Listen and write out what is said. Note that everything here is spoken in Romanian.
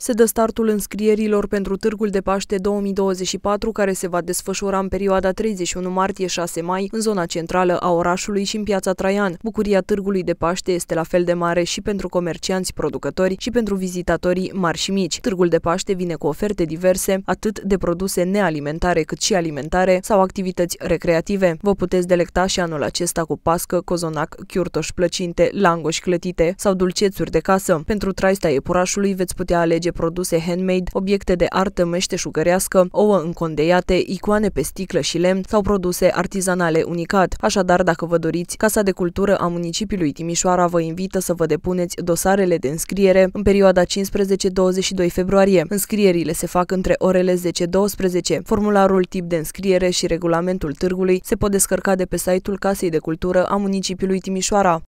Se dă startul înscrierilor pentru Târgul de Paște 2024, care se va desfășura în perioada 31 martie-6 mai în zona centrală a orașului și în piața Traian. Bucuria Târgului de Paște este la fel de mare și pentru comercianți, producători și pentru vizitatorii mari și mici. Târgul de Paște vine cu oferte diverse, atât de produse nealimentare cât și alimentare sau activități recreative. Vă puteți delecta și anul acesta cu pască, cozonac, chiurtoși plăcinte, langoși clătite sau dulcețuri de casă. Pentru traista iepurașului veți putea alege atrage produse handmade, obiecte de artă meșteșugărească, ouă încondeiate, icoane pe sticlă și lemn sau produse artizanale unicat. Așadar, dacă vă doriți, Casa de Cultură a municipiului Timișoara vă invită să vă depuneți dosarele de înscriere în perioada 15-22 februarie. Înscrierile se fac între orele 10-12. Formularul tip de înscriere și regulamentul târgului se pot descărca de pe site-ul Casei de Cultură a municipiului Timișoara.